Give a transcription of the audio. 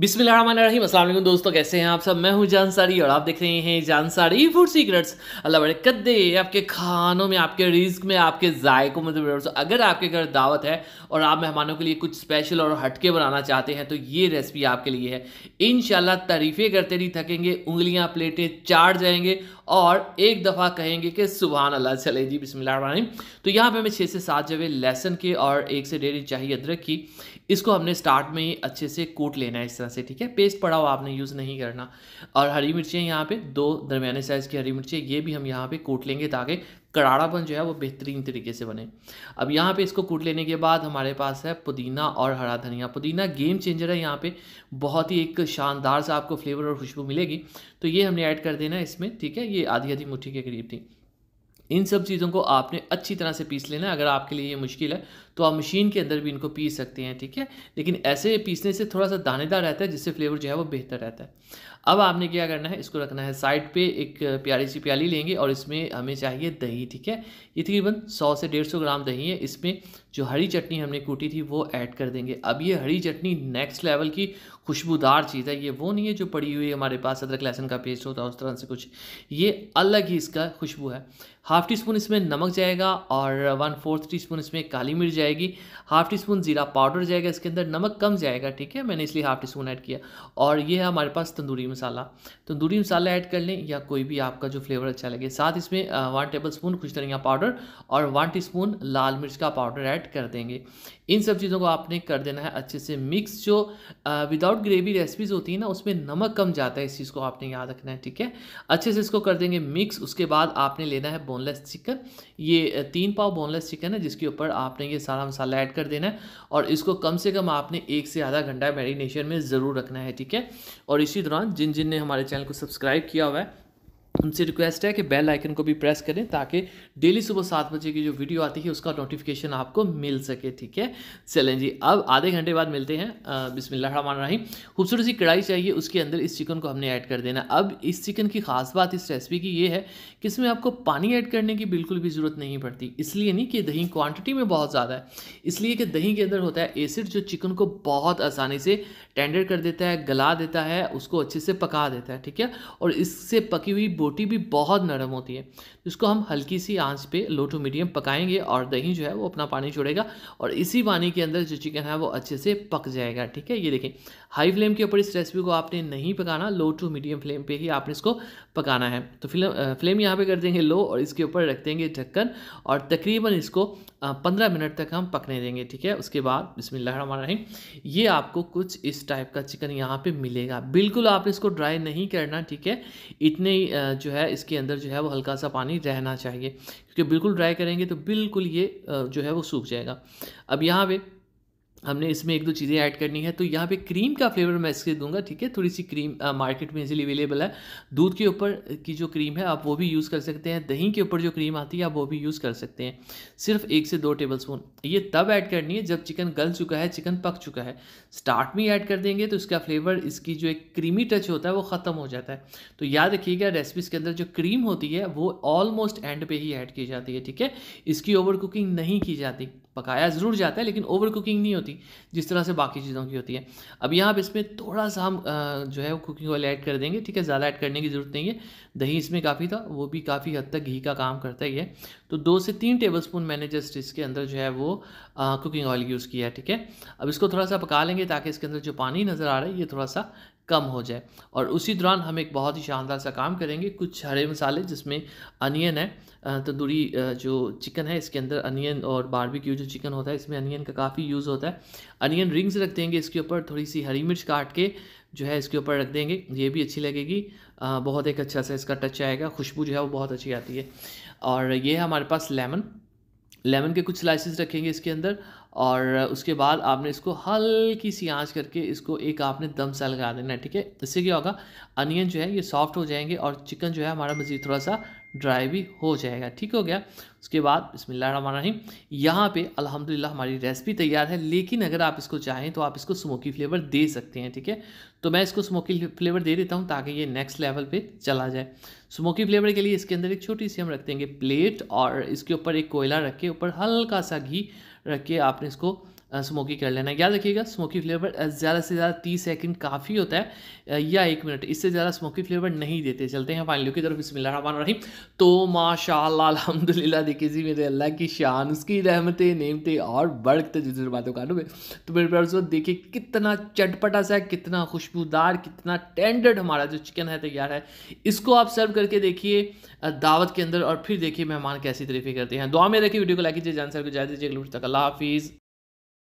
बिस्मिल रही दोस्तों कैसे हैं आप सब मैं हूं जानसारी और आप देख रहे हैं जानसारी फूड सीक्रेट्स अल्लाह बड़े कद्दे आपके खानों में आपके रिस्क में आपके जायकों में तो अगर आपके घर दावत है और आप मेहमानों के लिए कुछ स्पेशल और हटके बनाना चाहते हैं तो ये रेसिपी आपके लिए है इन तारीफ़ें करते नहीं थकेंगे उंगलियाँ प्लेटें चाट जाएंगे और एक दफ़ा कहेंगे कि सुबह अल्लाह चले जी बिस्मिल्लाम तो यहाँ पे हमें छः से सात जवे लहसन के और एक से डेढ़ चाहिए अदरक की इसको हमने स्टार्ट में ही अच्छे से कूट लेना है इस तरह से ठीक है पेस्ट पड़ा हुआ आपने यूज़ नहीं करना और हरी मिर्चें यहाँ पे दो दरमिया साइज़ की हरी मिर्चें ये भी हम यहाँ पे कूट लेंगे ताकि कराड़ापन जो है वो बेहतरीन तरीके से बने अब यहाँ पे इसको कूट लेने के बाद हमारे पास है पुदीना और हरा धनिया पुदीना गेम चेंजर है यहाँ पे बहुत ही एक शानदार सा आपको फ्लेवर और खुशबू मिलेगी तो ये हमने ऐड कर देना है इसमें ठीक है ये आधी आधी मुट्ठी के करीब थी इन सब चीज़ों को आपने अच्छी तरह से पीस लेना है अगर आपके लिए ये मुश्किल है तो आप मशीन के अंदर भी इनको पीस सकते हैं ठीक है लेकिन ऐसे पीसने से थोड़ा सा दानेदार रहता है जिससे फ्लेवर जो है वो बेहतर रहता है अब आपने क्या करना है इसको रखना है साइड पे एक प्यारी सी प्याली लेंगे और इसमें हमें चाहिए दही ठीक है ये तकरीबन सौ से डेढ़ सौ ग्राम दही है इसमें जो हरी चटनी हमने कूटी थी वो ऐड कर देंगे अब ये हरी चटनी नेक्स्ट लेवल की खुशबूदार चीज़ है ये वो नहीं है जो पड़ी हुई हमारे पास अदरक लहसन का पेस्ट होता है उस तरह से कुछ ये अलग ही इसका खुशबू है हाफ़ टी स्पून इसमें नमक जाएगा और वन फोर्थ टी स्पून इसमें काली मिर्च जाएगी हाफ टी स्पून जीरा पाउडर जाएगा इसके अंदर नमक कम जाएगा ठीक है मैंने इसलिए हाफ टी स्पून ऐड किया और ये है हमारे पास तंदूरी मसाला तंदूरी मसाला ऐड कर लें या कोई भी आपका जो फ्लेवर अच्छा लगे साथ इसमें वन टेबल स्पून खुश धनिया पाउडर और वन टी स्पून लाल मिर्च का पाउडर ऐड कर देंगे इन सब चीज़ों को आपने कर देना है अच्छे से मिक्स जो विदाउट ग्रेवी रेसिपीज़ होती है ना उसमें नमक कम जाता है इस चीज़ को आपने याद रखना है ठीक है अच्छे से इसको कर देंगे मिक्स उसके बाद आपने लेना है बोनलेस चिकन ये तीन पाव बोनलेस चिकन है जिसके ऊपर आपने ये सारा मसाला ऐड कर देना है और इसको कम से कम आपने एक से आधा घंटा मैरिनेशन में ज़रूर रखना है ठीक है और इसी दौरान जिन जिन ने हमारे चैनल को सब्सक्राइब किया हुआ है उनसे रिक्वेस्ट है कि बेल आइकन को भी प्रेस करें ताकि डेली सुबह सात बजे की जो वीडियो आती है उसका नोटिफिकेशन आपको मिल सके ठीक है चलें जी अब आधे घंटे बाद मिलते हैं बिसमिल्लामान रही खूबसूरत सी कढ़ाई चाहिए उसके अंदर इस चिकन को हमने ऐड कर देना अब इस चिकन की खास बात इस रेसिपी की ये है कि इसमें आपको पानी ऐड करने की बिल्कुल भी ज़रूरत नहीं पड़ती इसलिए नहीं कि दही क्वान्टिटी में बहुत ज़्यादा है इसलिए कि दही के अंदर होता है एसिड जो चिकन को बहुत आसानी से टेंडर कर देता है गला देता है उसको अच्छे से पका देता है ठीक है और इससे पकी हुई बोटी रोटी भी बहुत नरम होती है जिसको हम हल्की सी आंच पे लो टू मीडियम पकाएंगे और दही जो है वो अपना पानी छोड़ेगा और इसी पानी के अंदर जो चिकन है वो अच्छे से पक जाएगा ठीक है ये देखें हाई फ्लेम के ऊपर इस रेसिपी को आपने नहीं पकाना लो टू मीडियम फ्लेम पर ही आपने इसको पकाना है तो फ्लेम यहाँ पर कर देंगे लो और इसके ऊपर रख देंगे ढक्कन और तकरीबन इसको पंद्रह मिनट तक हम पकने देंगे ठीक है उसके बाद रही ये आपको कुछ इस टाइप का चिकन यहाँ पे मिलेगा बिल्कुल आप इसको ड्राई नहीं करना ठीक है इतने जो है इसके अंदर जो है वो हल्का सा पानी रहना चाहिए क्योंकि बिल्कुल ड्राई करेंगे तो बिल्कुल ये जो है वो सूख जाएगा अब यहाँ पर हमने इसमें एक दो चीज़ें ऐड करनी है तो यहाँ पे क्रीम का फ्लेवर मैं इसके दूंगा ठीक है थोड़ी सी क्रीम आ, मार्केट में इजीली अवेलेबल है दूध के ऊपर की जो क्रीम है आप वो भी यूज़ कर सकते हैं दही के ऊपर जो क्रीम आती है आप वो भी यूज़ कर सकते हैं सिर्फ एक से दो टेबल स्पून ये तब ऐड करनी है जब चिकन गल चुका है चिकन पक चुका है स्टार्ट में ऐड कर देंगे तो इसका फ्लेवर इसकी जो एक क्रीमी टच होता है वो ख़त्म हो जाता है तो याद रखिएगा रेसिपीज़ के अंदर जो क्रीम होती है वो ऑलमोस्ट एंड पे ही ऐड की जाती है ठीक है इसकी ओवर कुकिंग नहीं की जाती पकाया ज़रूर जाता है लेकिन ओवर कुकिंग नहीं होती जिस तरह से बाकी चीज़ों की होती है अब यहाँ आप इसमें थोड़ा सा हम जो है वो कुकिंग ऑयल ऐड कर देंगे ठीक है ज़्यादा ऐड करने की ज़रूरत नहीं है दही इसमें काफ़ी था वो भी काफ़ी हद तक घी का काम करता ही है तो दो से तीन टेबल स्पून मैंने जस्ट इसके अंदर जो है वो कुकिंग ऑयल यूज़ किया है ठीक है अब इसको थोड़ा सा पका लेंगे ताकि इसके अंदर जो पानी नज़र आ रहा है ये थोड़ा सा कम हो जाए और उसी दौरान हम एक बहुत ही शानदार सा काम करेंगे कुछ हरे मसाले जिसमें अनियन है तंदूरी जो चिकन है इसके अंदर अनियन और बारबेक्यू जो चिकन होता है इसमें अनियन का काफ़ी यूज़ होता है अनियन रिंग्स रख देंगे इसके ऊपर थोड़ी सी हरी मिर्च काट के जो है इसके ऊपर रख देंगे ये भी अच्छी लगेगी बहुत एक अच्छा सा इसका टच आएगा खुशबू जो है वो बहुत अच्छी आती है और ये हमारे पास लेमन लेमन के कुछ स्लाइसिस रखेंगे इसके अंदर और उसके बाद आपने इसको हल्की सी आंच करके इसको एक आपने दम सा लगा देना है ठीक है इससे क्या होगा अनियन जो है ये सॉफ्ट हो जाएंगे और चिकन जो है हमारा मज़ीद थोड़ा सा ड्राई भी हो जाएगा ठीक हो गया उसके बाद रही यहाँ पे अल्हम्दुलिल्लाह हमारी रेसिपी तैयार है लेकिन अगर आप इसको चाहें तो आप इसको स्मोकी फ्लेवर दे सकते हैं ठीक है तो मैं इसको स्मोकी फ्लेवर दे देता हूँ ताकि ये नेक्स्ट लेवल पे चला जाए स्मोकी फ्लेवर के लिए इसके अंदर एक छोटी सी हम रख देंगे प्लेट और इसके ऊपर एक कोयला रख के ऊपर हल्का सा घी रखिए आपने इसको स्मोकी कर लेना याद रखिएगा स्मोकी फ्लेवर ज़्यादा से ज़्यादा तीस सेकंड काफ़ी होता है या एक मिनट इससे ज़्यादा स्मोकी फ्लेवर नहीं देते चलते हैं फाइनलियों की तरफ बिस्मिल्लाह रहमान रहीम तो माशा अल्हम्दुलिल्लाह देखिए जी मेरे अल्लाह की शान उसकी रहमतें नेमते और बड़कते जुजुर्बातों का में तो मेरे प्यार देखिए कितना चटपटा सा कितना खुशबूदार कितना टेंडर्ड हमारा जो चिकन है तैयार है इसको आप सर्व करके देखिए दावत के अंदर और फिर देखिए मेहमान कैसी तरीफे करते हैं दुआ में रखिए वीडियो को लाइक कीजिए जान सर को जाए दीजिए हाफिज़